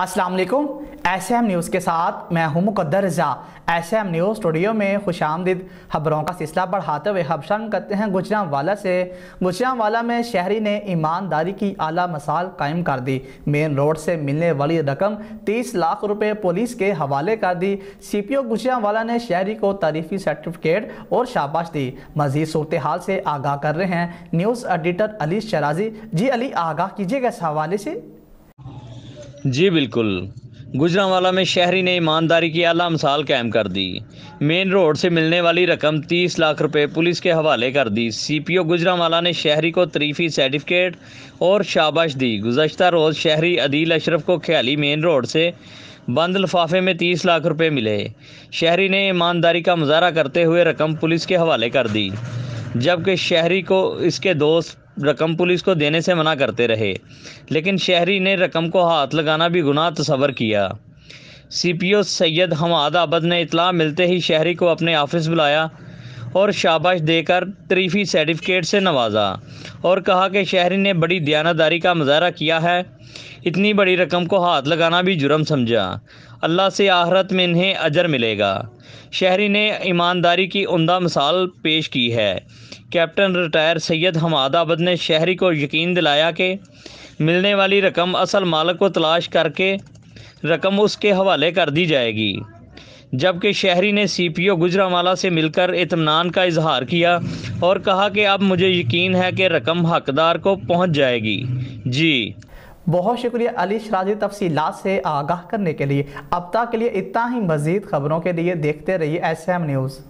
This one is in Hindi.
अस्सलाम वालेकुम एस एम न्यूज़ के साथ मैं हूं Muqaddar Raza S M news studio में खुश आमदीद खबरों का सिलसिला बढ़ाते हुए हम करते हैं गुजरा वाला से गुजरा वाला में शहरी ने ईमानदारी की आला मिसाल कायम कर दी मेन रोड से मिलने वाली रकम तीस लाख रुपये पुलिस के हवाले कर दी सी पी ओ गुजरा वाला ने शहरी को तारीफी सर्टिफिकेट और शाबाश दी मजीद सूरत हाल से आगाह कर रहे हैं न्यूज़ एडिटर अली शराजी जी अली आगाह कीजिएगा इस हवाले से जी बिल्कुल गुजरावाला में शहरी ने ईमानदारी की आला मिसाल कायम कर दी मेन रोड से मिलने वाली रकम 30 लाख रुपए पुलिस के हवाले कर दी सीपीओ गुजरावाला ने शहरी को तरीफी सर्टिफिकेट और शाबाश दी गुजशत रोज़ शहरी अदील अशरफ को ख्याली मेन रोड से बंद लफाफे में तीस लाख रुपए मिले शहरी ने ईमानदारी का मुजाहरा करते हुए रकम पुलिस के हवाले कर दी जबकि शहरी को इसके दोस्त रकम पुलिस को देने से मना करते रहे लेकिन शहरी ने रकम को हाथ लगाना भी गुनाह तस्वर किया सीपीओ सैयद हमाद अबद ने इतला मिलते ही शहरी को अपने ऑफिस बुलाया और शाबाश देकर तरीफ़ी सर्टिफिकेट से नवाजा और कहा कि शहरी ने बड़ी दयानादारी का मुजाहरा किया है इतनी बड़ी रकम को हाथ लगाना भी जुर्म समझा अल्लाह से आहरत में इन्हें अजर मिलेगा शहरी ने ईमानदारी की उमदा मिसाल पेश की है कैप्टन रिटायर सैयद हमादाबद ने शहरी को यकीन दिलाया कि मिलने वाली रकम असल मालक को तलाश करके रकम उसके हवाले कर दी जाएगी जबकि शहरी ने सी पी ओ गुजरावाला से मिलकर इतमान का इजहार किया और कहा कि अब मुझे यकीन है कि रकम हकदार को पहुँच जाएगी जी बहुत शुक्रिया अली शराजी तफसीलात से आगाह करने के लिए अब तक के लिए इतना ही मज़ीद खबरों के लिए देखते रहिए एस एम न्यूज़